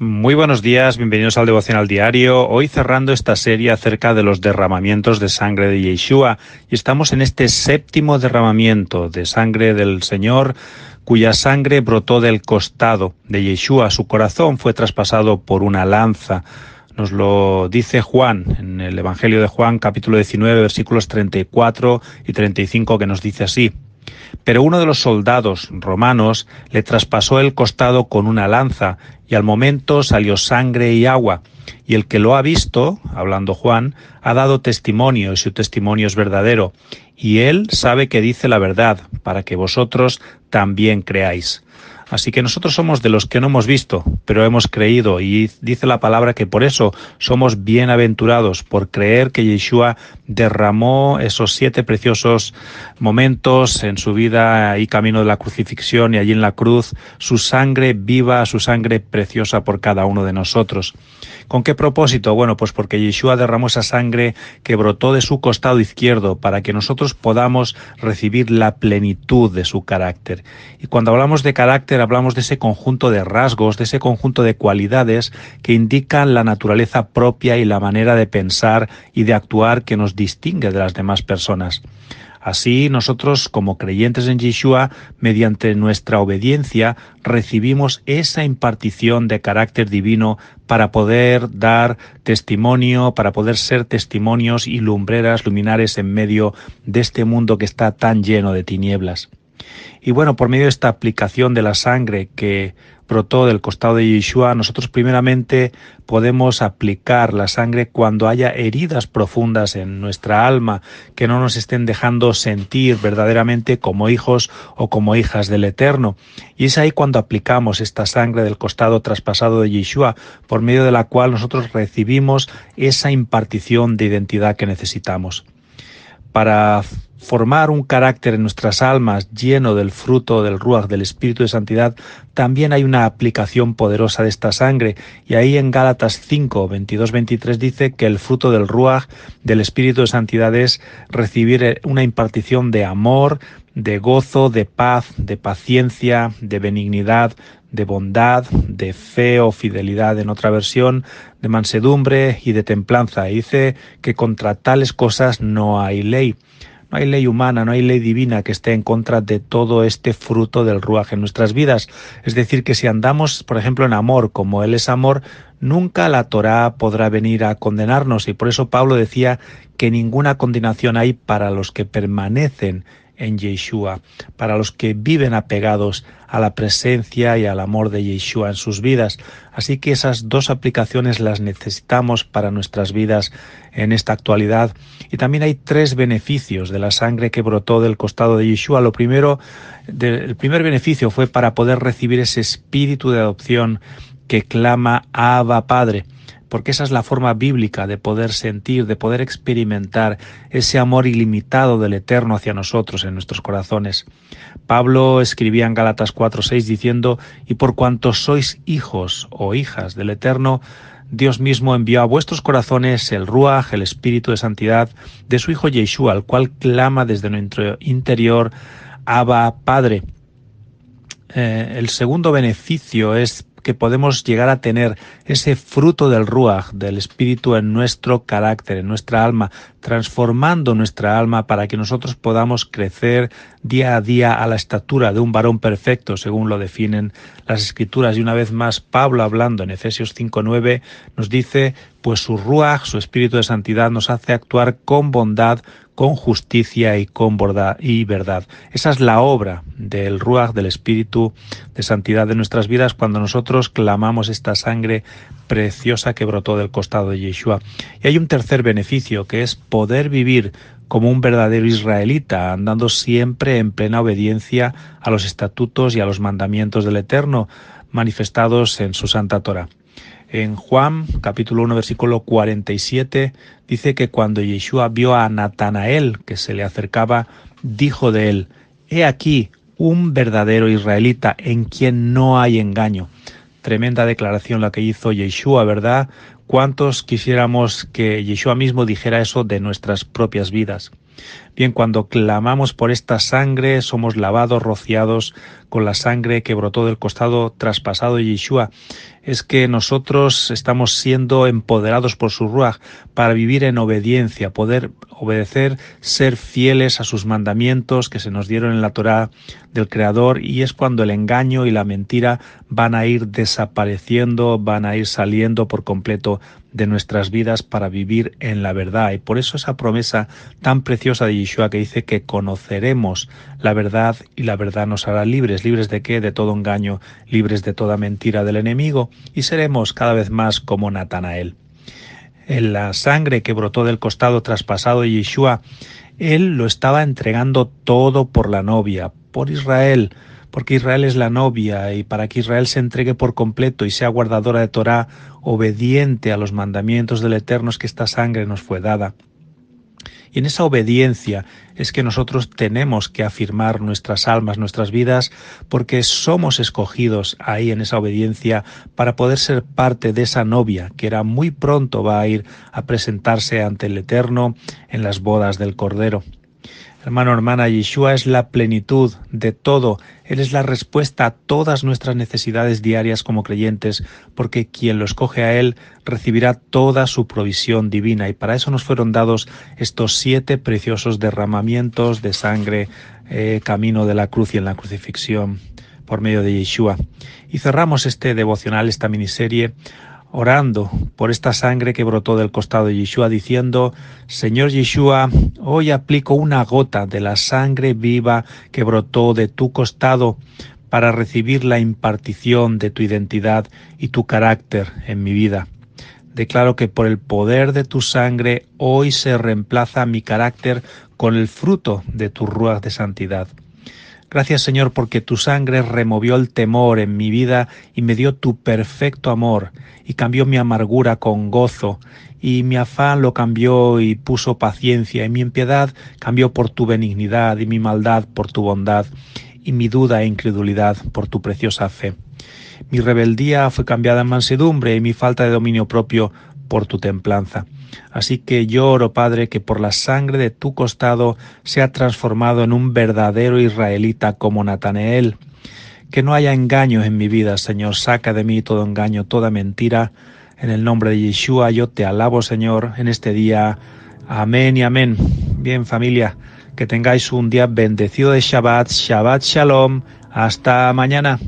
Muy buenos días, bienvenidos al Devocional Diario. Hoy cerrando esta serie acerca de los derramamientos de sangre de Yeshua y estamos en este séptimo derramamiento de sangre del Señor cuya sangre brotó del costado de Yeshua. Su corazón fue traspasado por una lanza. Nos lo dice Juan en el Evangelio de Juan capítulo 19 versículos 34 y 35 que nos dice así. Pero uno de los soldados romanos le traspasó el costado con una lanza y al momento salió sangre y agua. Y el que lo ha visto, hablando Juan, ha dado testimonio y su testimonio es verdadero. Y él sabe que dice la verdad, para que vosotros también creáis. Así que nosotros somos de los que no hemos visto, pero hemos creído. Y dice la palabra que por eso somos bienaventurados, por creer que Yeshua derramó esos siete preciosos momentos en su vida y camino de la crucifixión y allí en la cruz, su sangre viva, su sangre preciosa por cada uno de nosotros. ¿Con qué propósito? Bueno, pues porque Yeshua derramó esa sangre que brotó de su costado izquierdo para que nosotros podamos recibir la plenitud de su carácter. Y cuando hablamos de carácter hablamos de ese conjunto de rasgos, de ese conjunto de cualidades que indican la naturaleza propia y la manera de pensar y de actuar que nos distingue de las demás personas. Así, nosotros, como creyentes en Yeshua, mediante nuestra obediencia, recibimos esa impartición de carácter divino para poder dar testimonio, para poder ser testimonios y lumbreras luminares en medio de este mundo que está tan lleno de tinieblas. Y bueno, por medio de esta aplicación de la sangre que brotó del costado de Yeshua, nosotros primeramente podemos aplicar la sangre cuando haya heridas profundas en nuestra alma que no nos estén dejando sentir verdaderamente como hijos o como hijas del Eterno. Y es ahí cuando aplicamos esta sangre del costado traspasado de Yeshua, por medio de la cual nosotros recibimos esa impartición de identidad que necesitamos. Para formar un carácter en nuestras almas lleno del fruto del Ruach, del Espíritu de Santidad, también hay una aplicación poderosa de esta sangre. Y ahí en Gálatas 5, 22, 23 dice que el fruto del Ruach, del Espíritu de Santidad, es recibir eh, una impartición de amor, de gozo, de paz, de paciencia, de benignidad, de bondad, de fe o fidelidad en otra versión, de mansedumbre y de templanza. dice que contra tales cosas no hay ley. No hay ley humana, no hay ley divina que esté en contra de todo este fruto del ruaje en nuestras vidas. Es decir, que si andamos, por ejemplo, en amor, como Él es amor, nunca la Torá podrá venir a condenarnos. Y por eso Pablo decía que ninguna condenación hay para los que permanecen en Yeshua, para los que viven apegados a la presencia y al amor de Yeshua en sus vidas. Así que esas dos aplicaciones las necesitamos para nuestras vidas en esta actualidad. Y también hay tres beneficios de la sangre que brotó del costado de Yeshua. Lo primero, el primer beneficio fue para poder recibir ese espíritu de adopción que clama Abba Padre porque esa es la forma bíblica de poder sentir, de poder experimentar ese amor ilimitado del Eterno hacia nosotros en nuestros corazones. Pablo escribía en Galatas 4:6 diciendo, y por cuanto sois hijos o hijas del Eterno, Dios mismo envió a vuestros corazones el Ruaj, el Espíritu de Santidad, de su Hijo Yeshua, al cual clama desde nuestro interior, Abba Padre. Eh, el segundo beneficio es que podemos llegar a tener ese fruto del ruach, del espíritu en nuestro carácter, en nuestra alma, transformando nuestra alma para que nosotros podamos crecer día a día a la estatura de un varón perfecto, según lo definen las escrituras. Y una vez más, Pablo hablando en Efesios 5.9 nos dice, pues su ruaj, su espíritu de santidad, nos hace actuar con bondad, con justicia y con verdad, y verdad. Esa es la obra del ruach del espíritu de santidad de nuestras vidas, cuando nosotros clamamos esta sangre preciosa que brotó del costado de Yeshua. Y hay un tercer beneficio, que es poder vivir como un verdadero israelita, andando siempre en plena obediencia a los estatutos y a los mandamientos del Eterno manifestados en su Santa Torah. En Juan capítulo 1 versículo 47 dice que cuando Yeshua vio a Natanael que se le acercaba, dijo de él, He aquí un verdadero israelita en quien no hay engaño. Tremenda declaración la que hizo Yeshua, ¿verdad? ¿Cuántos quisiéramos que Yeshua mismo dijera eso de nuestras propias vidas? Bien, cuando clamamos por esta sangre, somos lavados, rociados con la sangre que brotó del costado traspasado de Yeshua. Es que nosotros estamos siendo empoderados por su Ruach para vivir en obediencia, poder obedecer, ser fieles a sus mandamientos que se nos dieron en la Torá del Creador y es cuando el engaño y la mentira van a ir desapareciendo, van a ir saliendo por completo de nuestras vidas para vivir en la verdad. Y por eso esa promesa tan preciosa de Yeshua que dice que conoceremos la verdad y la verdad nos hará libres. ¿Libres de qué? De todo engaño, libres de toda mentira del enemigo y seremos cada vez más como Natanael. En la sangre que brotó del costado traspasado de Yeshua, él lo estaba entregando todo por la novia, por Israel, porque Israel es la novia y para que Israel se entregue por completo y sea guardadora de Torá, obediente a los mandamientos del Eterno es que esta sangre nos fue dada. Y en esa obediencia es que nosotros tenemos que afirmar nuestras almas, nuestras vidas, porque somos escogidos ahí en esa obediencia para poder ser parte de esa novia que era muy pronto va a ir a presentarse ante el Eterno en las bodas del Cordero. Hermano, hermana, Yeshua es la plenitud de todo. Él es la respuesta a todas nuestras necesidades diarias como creyentes, porque quien lo escoge a Él recibirá toda su provisión divina. Y para eso nos fueron dados estos siete preciosos derramamientos de sangre, eh, camino de la cruz y en la crucifixión por medio de Yeshua. Y cerramos este devocional, esta miniserie, orando por esta sangre que brotó del costado de Yeshua, diciendo, Señor Yeshua, hoy aplico una gota de la sangre viva que brotó de tu costado para recibir la impartición de tu identidad y tu carácter en mi vida. Declaro que por el poder de tu sangre hoy se reemplaza mi carácter con el fruto de tu ruas de santidad. Gracias Señor porque tu sangre removió el temor en mi vida y me dio tu perfecto amor y cambió mi amargura con gozo y mi afán lo cambió y puso paciencia y mi impiedad cambió por tu benignidad y mi maldad por tu bondad y mi duda e incredulidad por tu preciosa fe. Mi rebeldía fue cambiada en mansedumbre y mi falta de dominio propio por tu templanza. Así que lloro, Padre, que por la sangre de tu costado sea transformado en un verdadero israelita como Natanael. Que no haya engaños en mi vida, Señor. Saca de mí todo engaño, toda mentira. En el nombre de Yeshua yo te alabo, Señor, en este día. Amén y amén. Bien, familia, que tengáis un día bendecido de Shabbat. Shabbat Shalom. Hasta mañana.